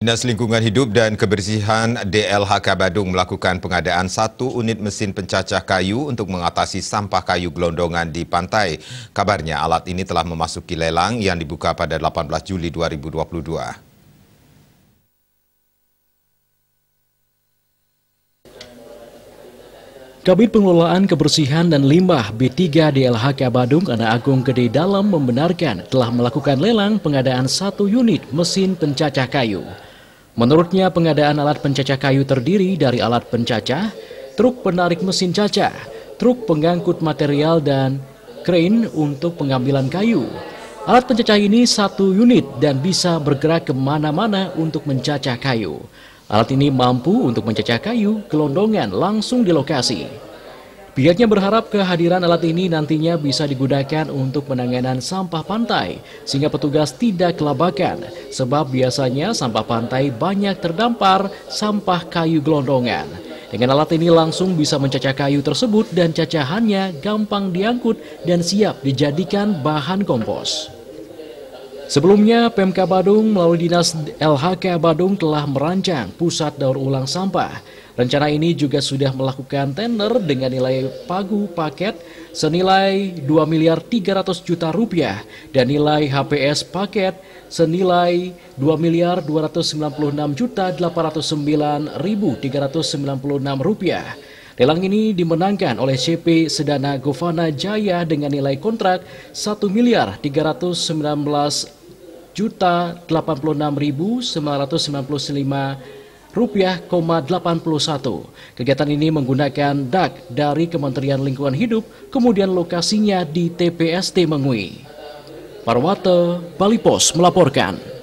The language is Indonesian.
Dinas Lingkungan Hidup dan Kebersihan DLHK Badung melakukan pengadaan satu unit mesin pencacah kayu untuk mengatasi sampah kayu gelondongan di pantai. Kabarnya alat ini telah memasuki lelang yang dibuka pada 18 Juli 2022. Kabit Pengelolaan Kebersihan dan Limbah B3 DLHK Badung, Ana Agung Gede Dalam membenarkan telah melakukan lelang pengadaan satu unit mesin pencacah kayu. Menurutnya pengadaan alat pencacah kayu terdiri dari alat pencacah, truk penarik mesin cacah, truk pengangkut material dan crane untuk pengambilan kayu. Alat pencacah ini satu unit dan bisa bergerak kemana-mana untuk mencacah kayu. Alat ini mampu untuk mencacah kayu gelondongan langsung di lokasi. Pihaknya berharap kehadiran alat ini nantinya bisa digunakan untuk penanganan sampah pantai, sehingga petugas tidak kelabakan, sebab biasanya sampah pantai banyak terdampar sampah kayu gelondongan. Dengan alat ini langsung bisa mencacah kayu tersebut dan cacahannya gampang diangkut dan siap dijadikan bahan kompos. Sebelumnya, PMK Badung melalui Dinas LHK Badung telah merancang pusat daur ulang sampah. Rencana ini juga sudah melakukan tender dengan nilai pagu paket senilai 2 miliar 300 juta rupiah dan nilai HPS paket senilai 2 miliar 296 juta 809 ribu 396 rupiah. Lelang ini dimenangkan oleh CP Sedana Govana Jaya dengan nilai kontrak 1 miliar 319 rupiah, 81. Kegiatan ini menggunakan DAK dari Kementerian Lingkungan Hidup, kemudian lokasinya di TPST Mengui. Parwate, Bali Pos melaporkan.